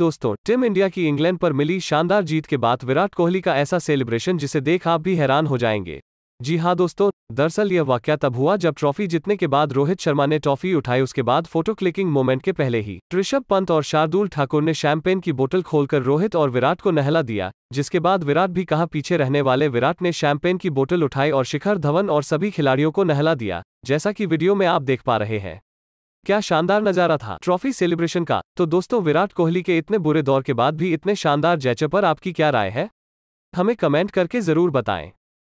दोस्तों team India की England पर मिली शानदार जीत के बाद विराट कोहली का ऐसा सेलिब्रेशन जिसे देख आप भी हैरान हो जाएंगे जी हाँ दोस्तों दरअसल यह वाक्य तब हुआ जब ट्रॉफी जीतने के बाद रोहित शर्मा ने ट्रॉफी उठाई उसके बाद फोटो क्लिकिंग मोमेंट के पहले ही ऋषभ पंत और शार्दुल ठाकुर ने शैंपेन की बोतल खोलकर रोहित और विराट को नहला दिया जिसके बाद विराट भी कहा पीछे रहने वाले विराट ने शैंपेन की बोतल उठाई और शिखर धवन और सभी खिलाड़ियों को नहला दिया जैसा कि वीडियो में आप देख पा रहे हैं क्या शानदार नजारा था ट्रॉफी सेलिब्रेशन का तो दोस्तों विराट कोहली के इतने बुरे दौर के बाद भी इतने शानदार जैचे पर आपकी क्या राय है हमें कमेंट करके जरूर बताएं